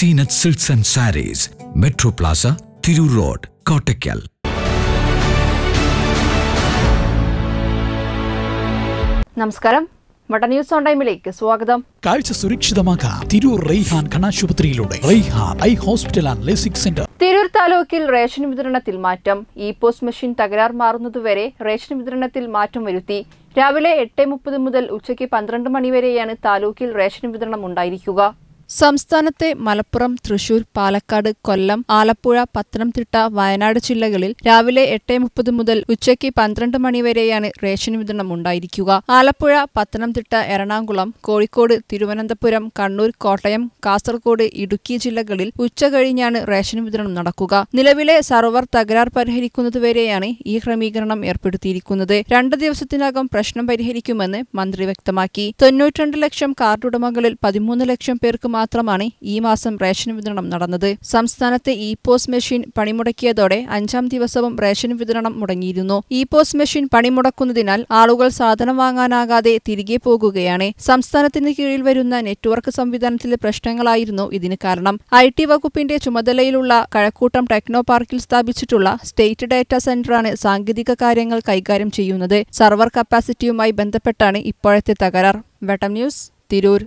Zeenath silks and sarees metro plaza Tirur road Kottakkal നമസ്കാരം വട news on ടൈമിലേക്ക് സ്വാഗതം കാഴ്ച സുരക്ഷിതമാക്കാം തിരൂർ റെയ്ഹാൻ കണാശുപത്രിയിലൂടെ Raihan eye hospital and LASIK centre Tirur താലൂക്കിൽ റേഷൻ വിതരണത്തിൽ മാറ്റം ഇ പോസ്റ്റ് മെഷീൻ തകരാർ മാറുന്നതുവരെ റേഷൻ വിതരണത്തിൽ മാറ്റം വരുത്തി രാവിലെ എട്ട് മുപ്പത് മുതൽ ഉച്ചയ്ക്ക് പന്ത്രണ്ട് മണിവരെയാണ് താലൂക്കിൽ റേഷൻ വിതരണം ഉണ്ടായിരിക്കുക സംസ്ഥാനത്തെ മലപ്പുറം തൃശൂർ പാലക്കാട് കൊല്ലം ആലപ്പുഴ പത്തനംതിട്ട വയനാട് ജില്ലകളിൽ രാവിലെ എട്ട് മുപ്പത് മുതൽ ഉച്ചയ്ക്ക് പന്ത്രണ്ട് മണിവരെയാണ് റേഷൻ വിതരണം ഉണ്ടായിരിക്കുക ആലപ്പുഴ പത്തനംതിട്ട എറണാകുളം കോഴിക്കോട് തിരുവനന്തപുരം കണ്ണൂർ കോട്ടയം കാസർഗോഡ് ഇടുക്കി ജില്ലകളിൽ ഉച്ച കഴിഞ്ഞാണ് റേഷൻ വിതരണം നടക്കുക നിലവിലെ സർവർ തകരാർ പരിഹരിക്കുന്നതുവരെയാണ് ഈ ക്രമീകരണം ഏർപ്പെടുത്തിയിരിക്കുന്നത് രണ്ട് ദിവസത്തിനകം പ്രശ്നം പരിഹരിക്കുമെന്ന് മന്ത്രി വ്യക്തമാക്കി തൊണ്ണൂറ്റിരണ്ട് ലക്ഷം കാർഡുടമകളിൽ പതിമൂന്ന് ലക്ഷം പേർക്ക് മാത്രമാണ് ഈ മാസം റേഷൻ വിതരണം നടന്നത് സംസ്ഥാനത്തെ ഇ പോസ്റ്റ് മെഷീൻ പണിമുടക്കിയതോടെ അഞ്ചാം ദിവസവും റേഷൻ വിതരണം മുടങ്ങിയിരുന്നു ഇ പോസ്റ്റ് മെഷീൻ പണിമുടക്കുന്നതിനാൽ ആളുകൾ സാധനം വാങ്ങാനാകാതെ തിരികെ പോകുകയാണ് സംസ്ഥാനത്തിന് കീഴിൽ വരുന്ന നെറ്റ്വർക്ക് സംവിധാനത്തിലെ പ്രശ്നങ്ങളായിരുന്നു ഇതിന് കാരണം ഐ ടി വകുപ്പിന്റെ ചുമതലയിലുള്ള കഴക്കൂട്ടം ടെക്നോ പാർക്കിൽ സ്ഥാപിച്ചിട്ടുള്ള സ്റ്റേറ്റ് ഡാറ്റാ സെന്ററാണ് സാങ്കേതിക കാര്യങ്ങൾ കൈകാര്യം ചെയ്യുന്നത് സർവർ കപ്പാസിറ്റിയുമായി ബന്ധപ്പെട്ടാണ് ഇപ്പോഴത്തെ തകരാർ വെട്ടം ന്യൂസ് തിരൂർ